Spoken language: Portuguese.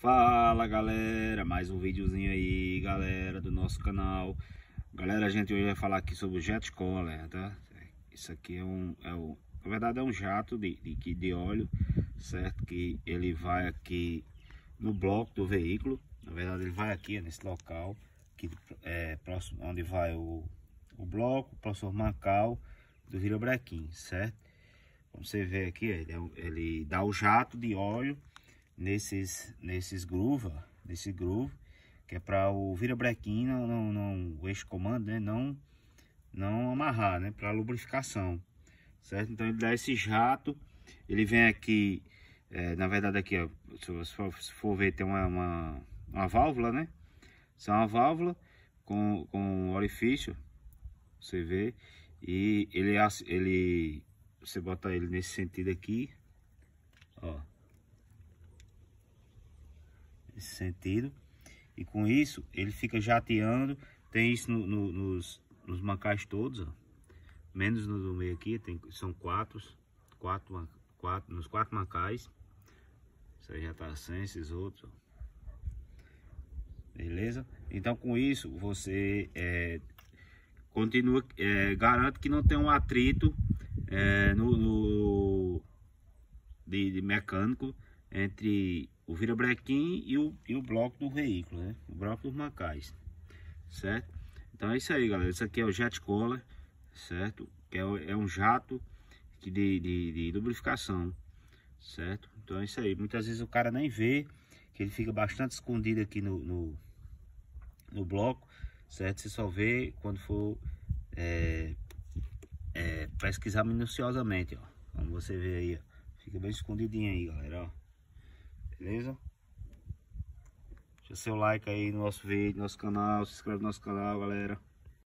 Fala galera, mais um videozinho aí galera do nosso canal Galera, a gente hoje vai falar aqui sobre o Jet Collar, tá? Isso aqui é um, é um na verdade é um jato de, de, de óleo, certo? Que ele vai aqui no bloco do veículo Na verdade ele vai aqui é nesse local que é próximo, onde vai o, o bloco, o transformar cal do virabrequim, certo? Como você vê aqui, ele, é ele dá o jato de óleo nesses, nesses groove, ó, nesse groove, que é para o virabrequim, não, não, não, o eixo comando, né, não, não amarrar, né, para lubrificação, certo? Então ele dá esse jato, ele vem aqui, é, na verdade aqui, ó, se, for, se for ver, tem uma, uma, uma válvula, né, isso é uma válvula com, com orifício, você vê, e ele, ele, você bota ele nesse sentido aqui, ó, nesse sentido. E com isso, ele fica jateando. Tem isso no, no, nos, nos mancais todos, ó. Menos no do meio aqui, tem, são quatro, quatro, quatro, nos quatro mancais. Isso aí já tá sem esses outros, ó. Beleza? Então com isso, você é, continua, é, garante que não tem um atrito é, no, no de, de mecânico entre o virabrequim e o, e o bloco do veículo, né? O bloco dos macais, certo? Então é isso aí, galera. Isso aqui é o jet collar, certo? Que é, é um jato que de, de, de, lubrificação, certo? Então é isso aí. Muitas vezes o cara nem vê, que ele fica bastante escondido aqui no, no, no bloco, certo? Você só vê quando for é, é, pesquisar minuciosamente, ó. Como você vê aí, ó. Fica bem escondidinho aí, galera, ó. Beleza? Deixa seu like aí no nosso vídeo, no nosso canal, se inscreve no nosso canal, galera.